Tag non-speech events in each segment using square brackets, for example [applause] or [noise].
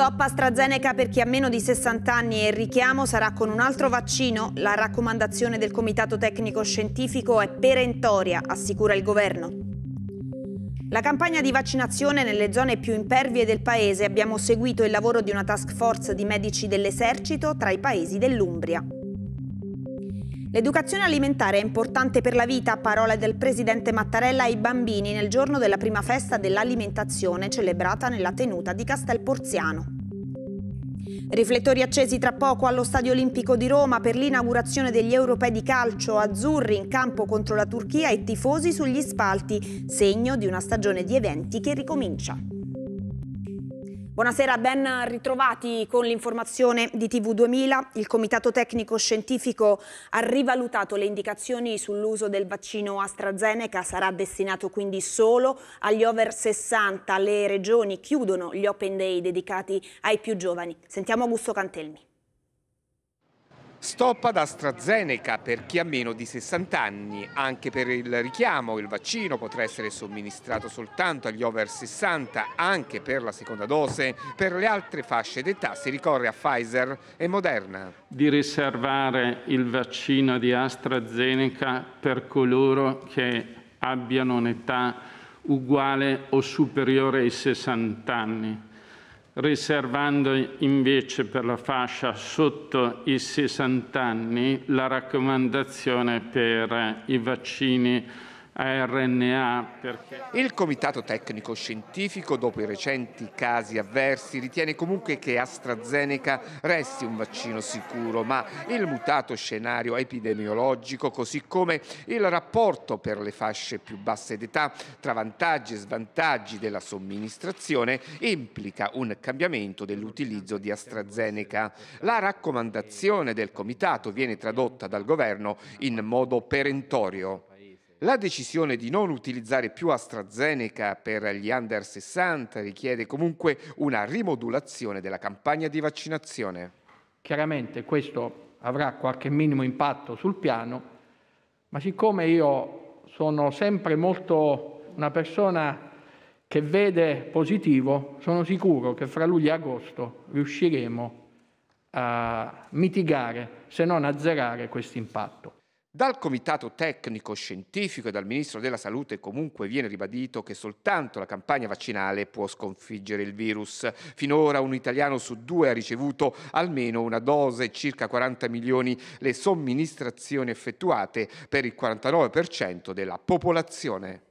Stop AstraZeneca per chi ha meno di 60 anni e il richiamo sarà con un altro vaccino? La raccomandazione del Comitato Tecnico Scientifico è perentoria, assicura il governo. La campagna di vaccinazione nelle zone più impervie del paese abbiamo seguito il lavoro di una task force di medici dell'esercito tra i paesi dell'Umbria. L'educazione alimentare è importante per la vita, parole del presidente Mattarella ai bambini nel giorno della prima festa dell'alimentazione celebrata nella tenuta di Castel Porziano. Riflettori accesi tra poco allo Stadio Olimpico di Roma per l'inaugurazione degli europei di calcio azzurri in campo contro la Turchia e tifosi sugli spalti, segno di una stagione di eventi che ricomincia. Buonasera, ben ritrovati con l'informazione di TV2000. Il Comitato Tecnico Scientifico ha rivalutato le indicazioni sull'uso del vaccino AstraZeneca, sarà destinato quindi solo agli over 60. Le regioni chiudono gli open day dedicati ai più giovani. Sentiamo Augusto Cantelmi. Stop ad AstraZeneca per chi ha meno di 60 anni. Anche per il richiamo il vaccino potrà essere somministrato soltanto agli over 60, anche per la seconda dose. Per le altre fasce d'età si ricorre a Pfizer e Moderna. Di riservare il vaccino di AstraZeneca per coloro che abbiano un'età uguale o superiore ai 60 anni riservando invece per la fascia sotto i 60 anni la raccomandazione per i vaccini RNA. Perché... Il Comitato Tecnico Scientifico, dopo i recenti casi avversi, ritiene comunque che AstraZeneca resti un vaccino sicuro, ma il mutato scenario epidemiologico, così come il rapporto per le fasce più basse d'età tra vantaggi e svantaggi della somministrazione, implica un cambiamento dell'utilizzo di AstraZeneca. La raccomandazione del Comitato viene tradotta dal Governo in modo perentorio. La decisione di non utilizzare più AstraZeneca per gli under 60 richiede comunque una rimodulazione della campagna di vaccinazione. Chiaramente questo avrà qualche minimo impatto sul piano, ma siccome io sono sempre molto una persona che vede positivo, sono sicuro che fra luglio e agosto riusciremo a mitigare, se non azzerare, questo impatto. Dal Comitato Tecnico Scientifico e dal Ministro della Salute comunque viene ribadito che soltanto la campagna vaccinale può sconfiggere il virus. Finora un italiano su due ha ricevuto almeno una dose, circa 40 milioni le somministrazioni effettuate per il 49% della popolazione.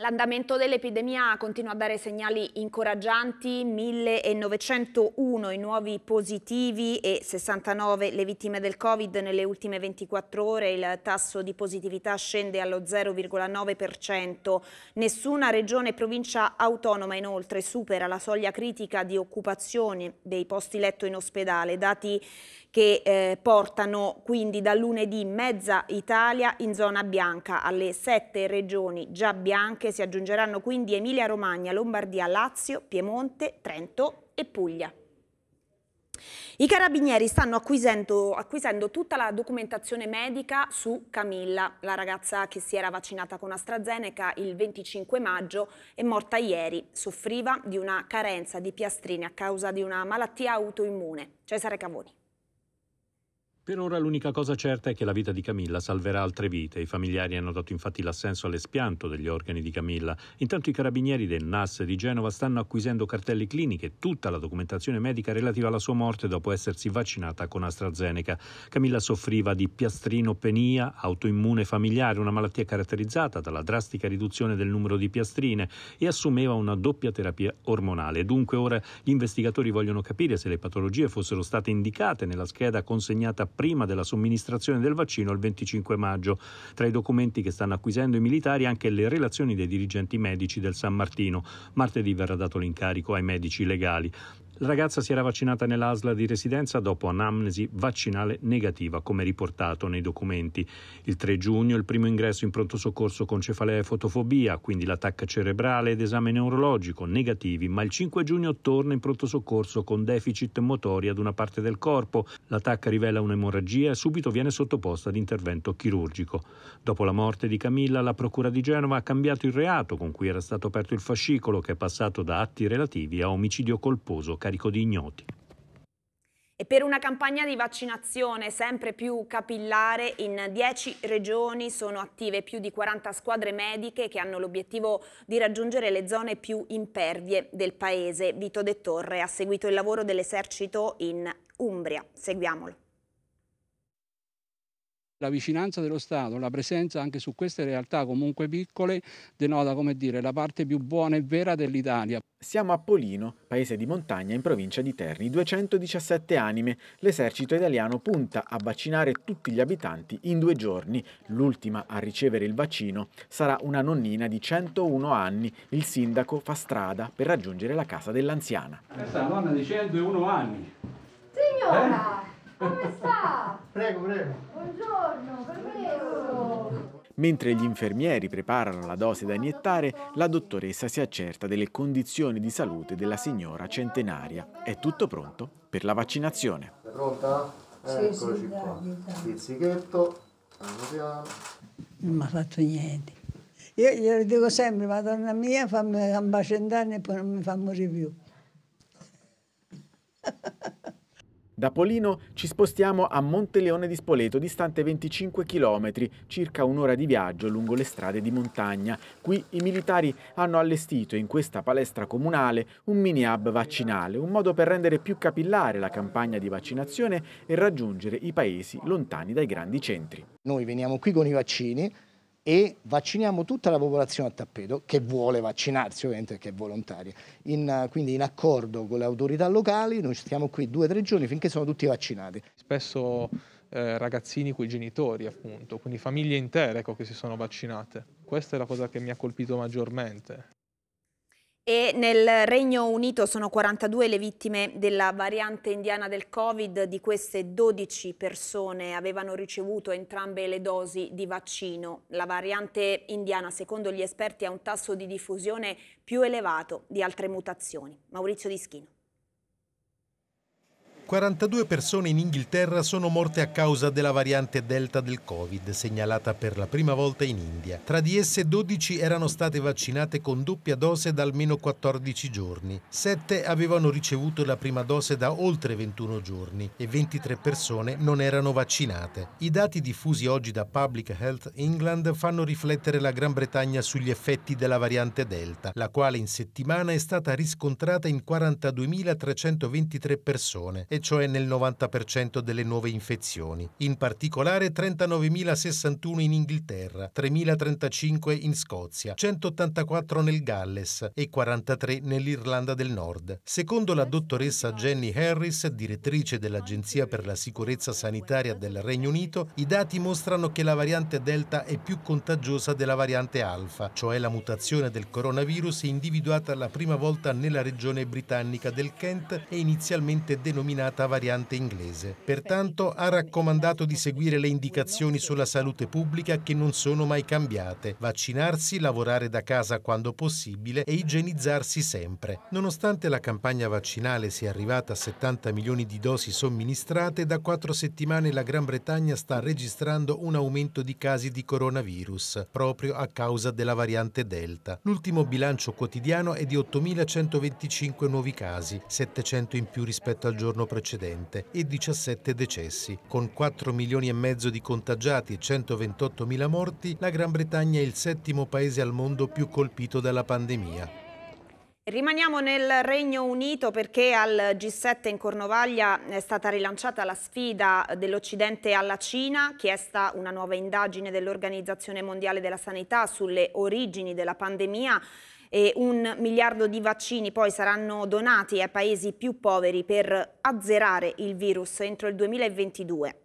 L'andamento dell'epidemia continua a dare segnali incoraggianti, 1901 i nuovi positivi e 69 le vittime del Covid nelle ultime 24 ore, il tasso di positività scende allo 0,9%. Nessuna regione e provincia autonoma inoltre supera la soglia critica di occupazione dei posti letto in ospedale, dati che eh, portano quindi da lunedì mezza Italia in zona bianca. Alle sette regioni già bianche si aggiungeranno quindi Emilia Romagna, Lombardia, Lazio, Piemonte, Trento e Puglia. I carabinieri stanno acquisendo, acquisendo, tutta la documentazione medica su Camilla, la ragazza che si era vaccinata con AstraZeneca il 25 maggio e morta ieri. Soffriva di una carenza di piastrine a causa di una malattia autoimmune. Cesare Cavoni. Per ora l'unica cosa certa è che la vita di Camilla salverà altre vite. I familiari hanno dato infatti l'assenso all'espianto degli organi di Camilla. Intanto i carabinieri del NAS di Genova stanno acquisendo cartelli cliniche e tutta la documentazione medica relativa alla sua morte dopo essersi vaccinata con AstraZeneca. Camilla soffriva di piastrinopenia autoimmune familiare, una malattia caratterizzata dalla drastica riduzione del numero di piastrine e assumeva una doppia terapia ormonale. Dunque ora gli investigatori vogliono capire se le patologie fossero state indicate nella scheda consegnata prima della somministrazione del vaccino il 25 maggio. Tra i documenti che stanno acquisendo i militari anche le relazioni dei dirigenti medici del San Martino. Martedì verrà dato l'incarico ai medici legali. La ragazza si era vaccinata nell'ASLA di residenza dopo anamnesi vaccinale negativa, come riportato nei documenti. Il 3 giugno il primo ingresso in pronto soccorso con cefalea e fotofobia, quindi l'attacca cerebrale ed esame neurologico negativi, ma il 5 giugno torna in pronto soccorso con deficit motori ad una parte del corpo. L'attacca rivela un'emorragia e subito viene sottoposta ad intervento chirurgico. Dopo la morte di Camilla, la Procura di Genova ha cambiato il reato con cui era stato aperto il fascicolo, che è passato da atti relativi a omicidio colposo carico di ignoti. E per una campagna di vaccinazione sempre più capillare, in 10 regioni sono attive più di 40 squadre mediche che hanno l'obiettivo di raggiungere le zone più impervie del paese. Vito De Torre ha seguito il lavoro dell'esercito in Umbria. Seguiamolo. La vicinanza dello Stato, la presenza anche su queste realtà comunque piccole, denota come dire, la parte più buona e vera dell'Italia. Siamo a Polino, paese di montagna in provincia di Terni, 217 anime. L'esercito italiano punta a vaccinare tutti gli abitanti in due giorni. L'ultima a ricevere il vaccino sarà una nonnina di 101 anni. Il sindaco fa strada per raggiungere la casa dell'anziana. Questa è nonna di 101 anni. Signora, eh? come sta? [laughs] Prego, prego. Buongiorno, benvenuto. Mentre gli infermieri preparano la dose da iniettare, la dottoressa si accerta delle condizioni di salute della signora centenaria. È tutto pronto per la vaccinazione. È pronta? Eccoci qua. Pizzichetto, piano Non mi ha fatto niente. Io glielo dico sempre, Madonna mia, fammi un cent'anni e poi non mi fa morire più. [laughs] Da Polino ci spostiamo a Monteleone di Spoleto, distante 25 km, circa un'ora di viaggio lungo le strade di montagna. Qui i militari hanno allestito in questa palestra comunale un mini hub vaccinale, un modo per rendere più capillare la campagna di vaccinazione e raggiungere i paesi lontani dai grandi centri. Noi veniamo qui con i vaccini, e vacciniamo tutta la popolazione a tappeto che vuole vaccinarsi ovviamente perché è volontaria. In, quindi in accordo con le autorità locali noi stiamo qui due o tre giorni finché sono tutti vaccinati. Spesso eh, ragazzini con i genitori appunto, quindi famiglie intere ecco, che si sono vaccinate. Questa è la cosa che mi ha colpito maggiormente. E nel Regno Unito sono 42 le vittime della variante indiana del Covid, di queste 12 persone avevano ricevuto entrambe le dosi di vaccino. La variante indiana, secondo gli esperti, ha un tasso di diffusione più elevato di altre mutazioni. Maurizio Di Schino. 42 persone in Inghilterra sono morte a causa della variante Delta del Covid, segnalata per la prima volta in India. Tra di esse 12 erano state vaccinate con doppia dose da almeno 14 giorni, 7 avevano ricevuto la prima dose da oltre 21 giorni e 23 persone non erano vaccinate. I dati diffusi oggi da Public Health England fanno riflettere la Gran Bretagna sugli effetti della variante Delta, la quale in settimana è stata riscontrata in 42.323 persone e cioè nel 90% delle nuove infezioni, in particolare 39.061 in Inghilterra, 3.035 in Scozia, 184 nel Galles e 43 nell'Irlanda del Nord. Secondo la dottoressa Jenny Harris, direttrice dell'Agenzia per la sicurezza sanitaria del Regno Unito, i dati mostrano che la variante Delta è più contagiosa della variante Alfa, cioè la mutazione del coronavirus individuata la prima volta nella regione britannica del Kent e inizialmente denominata denominata variante inglese. Pertanto ha raccomandato di seguire le indicazioni sulla salute pubblica che non sono mai cambiate, vaccinarsi, lavorare da casa quando possibile e igienizzarsi sempre. Nonostante la campagna vaccinale sia arrivata a 70 milioni di dosi somministrate, da quattro settimane la Gran Bretagna sta registrando un aumento di casi di coronavirus, proprio a causa della variante Delta. L'ultimo bilancio quotidiano è di 8.125 nuovi casi, 700 in più rispetto al giorno precedente precedente e 17 decessi. Con 4 milioni e mezzo di contagiati e 128 mila morti, la Gran Bretagna è il settimo paese al mondo più colpito dalla pandemia. Rimaniamo nel Regno Unito perché al G7 in Cornovaglia è stata rilanciata la sfida dell'Occidente alla Cina, chiesta una nuova indagine dell'Organizzazione Mondiale della Sanità sulle origini della pandemia e un miliardo di vaccini poi saranno donati ai paesi più poveri per azzerare il virus entro il 2022.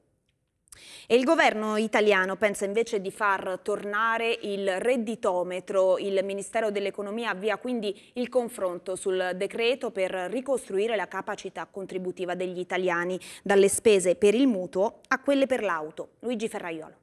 E il governo italiano pensa invece di far tornare il redditometro. Il Ministero dell'Economia avvia quindi il confronto sul decreto per ricostruire la capacità contributiva degli italiani, dalle spese per il mutuo a quelle per l'auto. Luigi Ferraiolo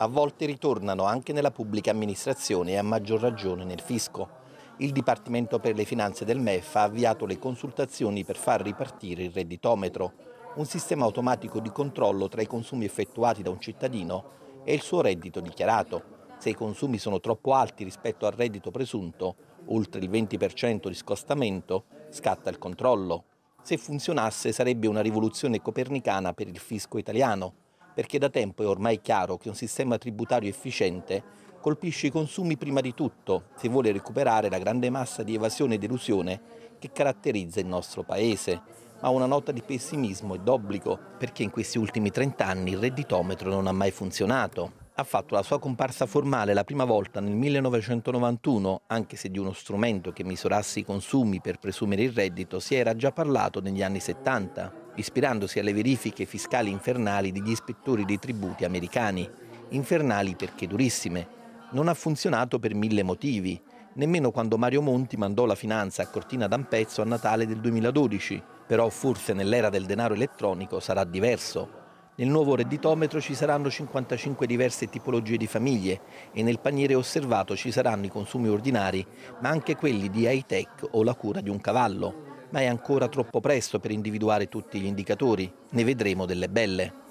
a volte ritornano anche nella pubblica amministrazione e a maggior ragione nel fisco. Il Dipartimento per le Finanze del MEF ha avviato le consultazioni per far ripartire il redditometro, un sistema automatico di controllo tra i consumi effettuati da un cittadino e il suo reddito dichiarato. Se i consumi sono troppo alti rispetto al reddito presunto, oltre il 20% di scostamento, scatta il controllo. Se funzionasse sarebbe una rivoluzione copernicana per il fisco italiano perché da tempo è ormai chiaro che un sistema tributario efficiente colpisce i consumi prima di tutto, se vuole recuperare la grande massa di evasione ed elusione che caratterizza il nostro Paese. Ma una nota di pessimismo è d'obbligo, perché in questi ultimi 30 anni il redditometro non ha mai funzionato. Ha fatto la sua comparsa formale la prima volta nel 1991, anche se di uno strumento che misurasse i consumi per presumere il reddito si era già parlato negli anni 70 ispirandosi alle verifiche fiscali infernali degli ispettori dei tributi americani. Infernali perché durissime. Non ha funzionato per mille motivi, nemmeno quando Mario Monti mandò la finanza a Cortina d'Ampezzo a Natale del 2012. Però forse nell'era del denaro elettronico sarà diverso. Nel nuovo redditometro ci saranno 55 diverse tipologie di famiglie e nel paniere osservato ci saranno i consumi ordinari, ma anche quelli di high tech o la cura di un cavallo ma è ancora troppo presto per individuare tutti gli indicatori. Ne vedremo delle belle.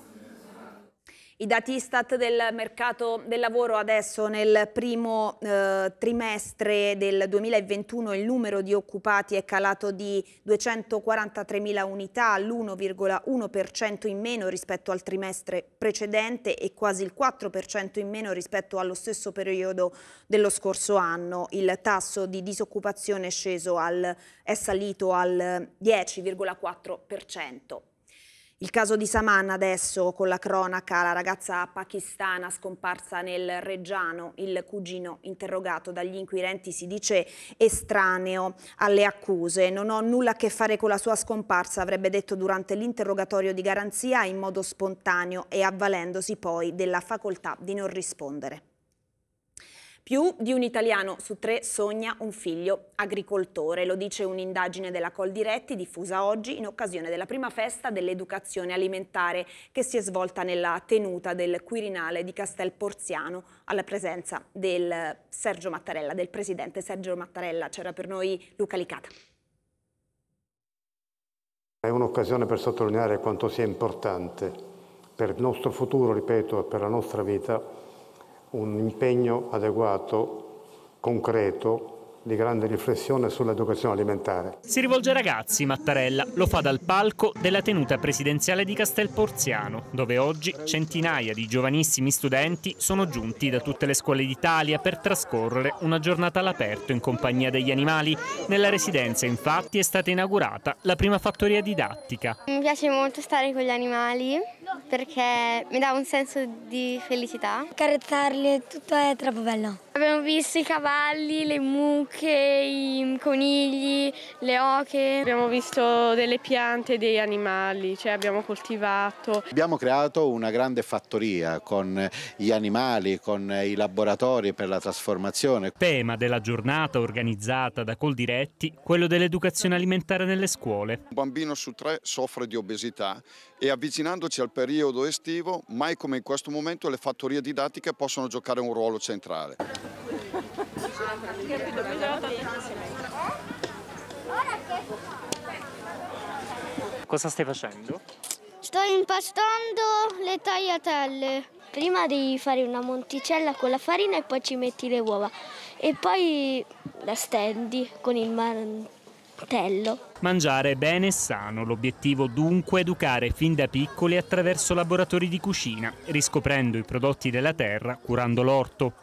I dati Istat del mercato del lavoro adesso nel primo eh, trimestre del 2021 il numero di occupati è calato di 243.000 unità, l'1,1% in meno rispetto al trimestre precedente e quasi il 4% in meno rispetto allo stesso periodo dello scorso anno. Il tasso di disoccupazione è, sceso al, è salito al 10,4%. Il caso di Saman adesso con la cronaca, la ragazza pakistana scomparsa nel Reggiano, il cugino interrogato dagli inquirenti si dice estraneo alle accuse. Non ho nulla a che fare con la sua scomparsa, avrebbe detto durante l'interrogatorio di garanzia in modo spontaneo e avvalendosi poi della facoltà di non rispondere. Più di un italiano su tre sogna un figlio agricoltore, lo dice un'indagine della Coldiretti diffusa oggi in occasione della prima festa dell'educazione alimentare che si è svolta nella tenuta del Quirinale di Castel Porziano alla presenza del Sergio Mattarella, del presidente Sergio Mattarella. C'era per noi Luca Licata. È un'occasione per sottolineare quanto sia importante per il nostro futuro, ripeto, e per la nostra vita un impegno adeguato, concreto, di grande riflessione sull'educazione alimentare. Si rivolge ai ragazzi Mattarella, lo fa dal palco della tenuta presidenziale di Castelporziano, dove oggi centinaia di giovanissimi studenti sono giunti da tutte le scuole d'Italia per trascorrere una giornata all'aperto in compagnia degli animali. Nella residenza infatti è stata inaugurata la prima fattoria didattica. Mi piace molto stare con gli animali perché mi dà un senso di felicità. Carezzarli tutto è troppo bello. Abbiamo visto i cavalli, le mucche, mucche, i conigli, le oche. Abbiamo visto delle piante, dei animali, cioè abbiamo coltivato. Abbiamo creato una grande fattoria con gli animali, con i laboratori per la trasformazione. Tema della giornata organizzata da Coldiretti, quello dell'educazione alimentare nelle scuole. Un bambino su tre soffre di obesità e avvicinandoci al periodo estivo, mai come in questo momento le fattorie didattiche possono giocare un ruolo centrale. Cosa stai facendo? Sto impastando le tagliatelle. Prima devi fare una monticella con la farina e poi ci metti le uova. E poi la stendi con il mantello. Mangiare bene e sano, l'obiettivo dunque è educare fin da piccoli attraverso laboratori di cucina, riscoprendo i prodotti della terra, curando l'orto.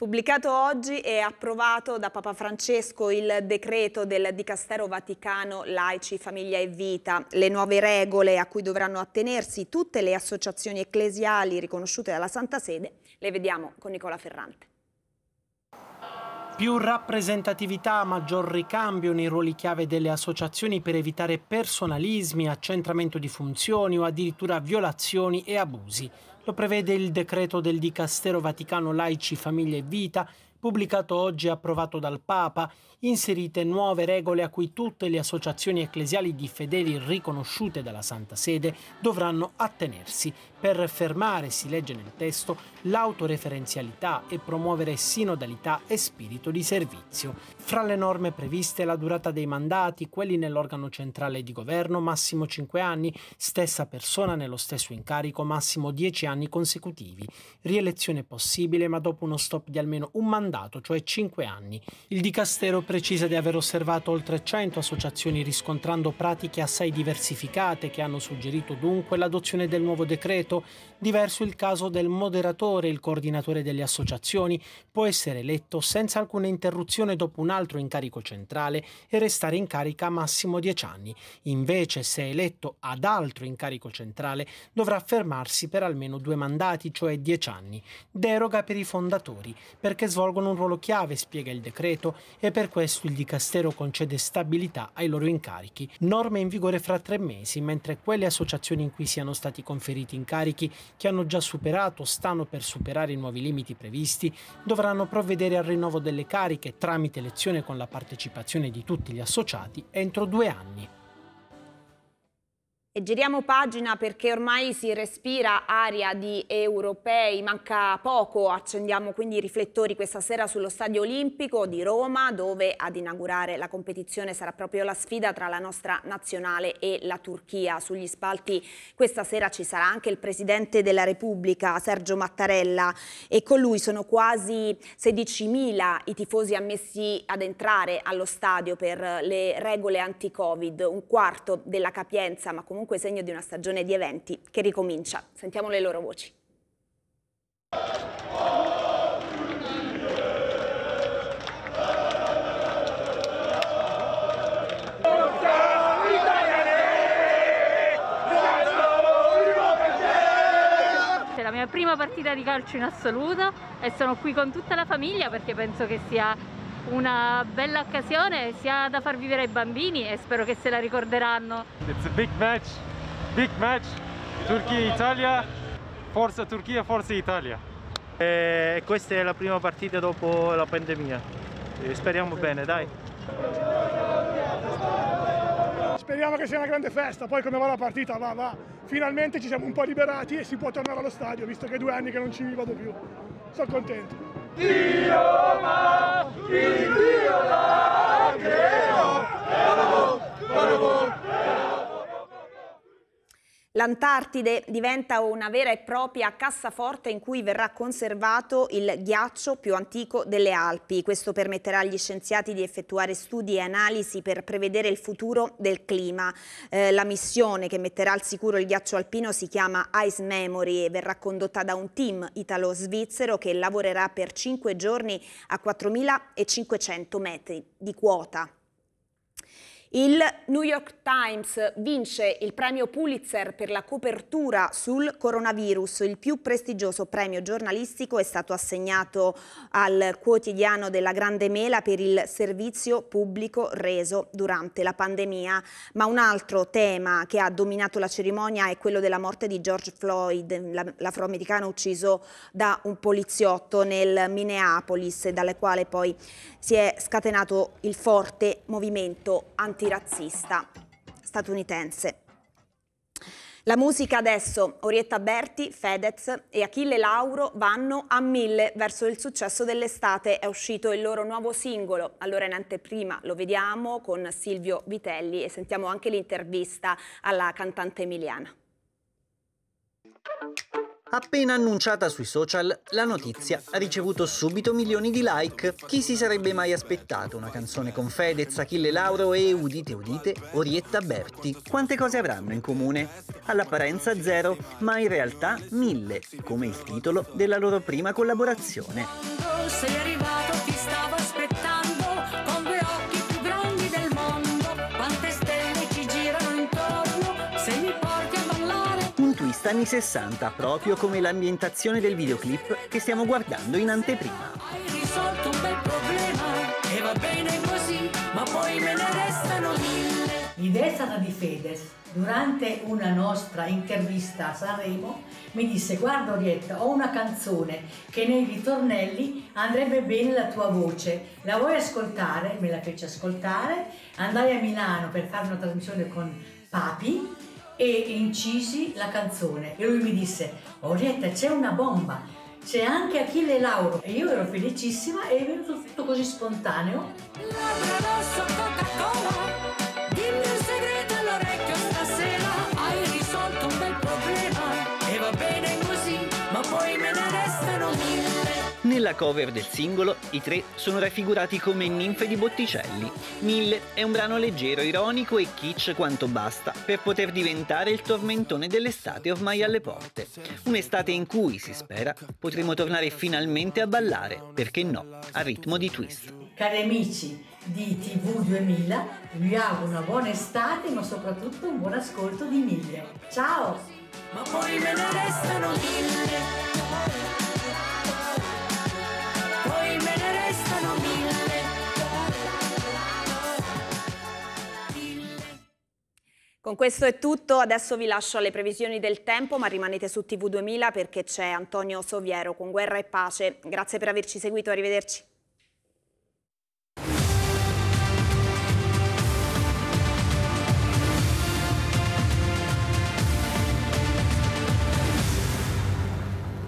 Pubblicato oggi e approvato da Papa Francesco il decreto del Dicastero Vaticano Laici, Famiglia e Vita, le nuove regole a cui dovranno attenersi tutte le associazioni ecclesiali riconosciute dalla Santa Sede, le vediamo con Nicola Ferrante. Più rappresentatività, maggior ricambio nei ruoli chiave delle associazioni per evitare personalismi, accentramento di funzioni o addirittura violazioni e abusi. Lo prevede il decreto del Dicastero Vaticano Laici, Famiglia e Vita pubblicato oggi e approvato dal Papa, inserite nuove regole a cui tutte le associazioni ecclesiali di fedeli riconosciute dalla Santa Sede dovranno attenersi per fermare, si legge nel testo, l'autoreferenzialità e promuovere sinodalità e spirito di servizio. Fra le norme previste la durata dei mandati, quelli nell'organo centrale di governo massimo 5 anni, stessa persona nello stesso incarico massimo 10 anni consecutivi, rielezione possibile ma dopo uno stop di almeno un mandato mandato, cioè 5 anni. Il dicastero precisa di aver osservato oltre 100 associazioni riscontrando pratiche assai diversificate che hanno suggerito dunque l'adozione del nuovo decreto. Diverso il caso del moderatore, il coordinatore delle associazioni, può essere eletto senza alcuna interruzione dopo un altro incarico centrale e restare in carica massimo 10 anni. Invece, se eletto ad altro incarico centrale, dovrà fermarsi per almeno due mandati, cioè 10 anni. Deroga per i fondatori, perché svolgono con un ruolo chiave, spiega il decreto, e per questo il Dicastero concede stabilità ai loro incarichi, norme in vigore fra tre mesi, mentre quelle associazioni in cui siano stati conferiti incarichi che hanno già superato o stanno per superare i nuovi limiti previsti dovranno provvedere al rinnovo delle cariche tramite elezione con la partecipazione di tutti gli associati entro due anni. E giriamo pagina perché ormai si respira aria di europei, manca poco, accendiamo quindi i riflettori questa sera sullo Stadio Olimpico di Roma dove ad inaugurare la competizione sarà proprio la sfida tra la nostra nazionale e la Turchia. Sugli spalti questa sera ci sarà anche il Presidente della Repubblica Sergio Mattarella e con lui sono quasi 16.000 i tifosi ammessi ad entrare allo stadio per le regole anti-Covid, un quarto della capienza ma comunque comunque segno di una stagione di eventi che ricomincia. Sentiamo le loro voci. la mia prima partita di calcio in assoluto e sono qui con tutta la famiglia perché penso che sia una bella occasione sia da far vivere ai bambini e spero che se la ricorderanno. It's a big match, big match, Turchia-Italia, forza Turchia, forza Italia. E questa è la prima partita dopo la pandemia, speriamo bene, dai. Speriamo che sia una grande festa, poi come va la partita, va, va. Finalmente ci siamo un po' liberati e si può tornare allo stadio, visto che è due anni che non ci vado più. Sono contento. Dio ma, il Dio la L'Antartide diventa una vera e propria cassaforte in cui verrà conservato il ghiaccio più antico delle Alpi. Questo permetterà agli scienziati di effettuare studi e analisi per prevedere il futuro del clima. Eh, la missione che metterà al sicuro il ghiaccio alpino si chiama Ice Memory e verrà condotta da un team italo-svizzero che lavorerà per 5 giorni a 4.500 metri di quota. Il New York Times vince il premio Pulitzer per la copertura sul coronavirus. Il più prestigioso premio giornalistico è stato assegnato al quotidiano della Grande Mela per il servizio pubblico reso durante la pandemia. Ma un altro tema che ha dominato la cerimonia è quello della morte di George Floyd, l'afroamericano ucciso da un poliziotto nel Minneapolis, dalle quale poi si è scatenato il forte movimento anti antirazzista statunitense. La musica adesso, Orietta Berti, Fedez e Achille Lauro vanno a mille verso il successo dell'estate. È uscito il loro nuovo singolo. Allora in anteprima lo vediamo con Silvio Vitelli e sentiamo anche l'intervista alla cantante emiliana. Appena annunciata sui social, la notizia ha ricevuto subito milioni di like. Chi si sarebbe mai aspettato una canzone con Fedez, Achille Lauro e, udite udite, Orietta Berti? Quante cose avranno in comune? All'apparenza zero, ma in realtà mille, come il titolo della loro prima collaborazione. Sei arrivato, ti stavo anni 60, proprio come l'ambientazione del videoclip che stiamo guardando in anteprima. Hai risolto un bel problema e va bene così, ma poi me ne restano mille. L'idea è stata di Fedez. Durante una nostra intervista a Sanremo mi disse guarda Orietta ho una canzone che nei ritornelli andrebbe bene la tua voce, la vuoi ascoltare? Me la fece ascoltare, andai a Milano per fare una trasmissione con Papi e incisi la canzone e lui mi disse Orietta c'è una bomba c'è anche Achille Lauro e io ero felicissima e è venuto tutto così spontaneo Nella cover del singolo i tre sono raffigurati come ninfe di Botticelli. Mille è un brano leggero, ironico e kitsch quanto basta per poter diventare il tormentone dell'estate ormai alle porte. Un'estate in cui, si spera, potremo tornare finalmente a ballare, perché no, a ritmo di twist. Cari amici di TV 2000, vi auguro una buona estate ma soprattutto un buon ascolto di Mille. Ciao! Ma poi me ne restano mille Con questo è tutto, adesso vi lascio alle previsioni del tempo, ma rimanete su TV2000 perché c'è Antonio Soviero con Guerra e Pace. Grazie per averci seguito, arrivederci.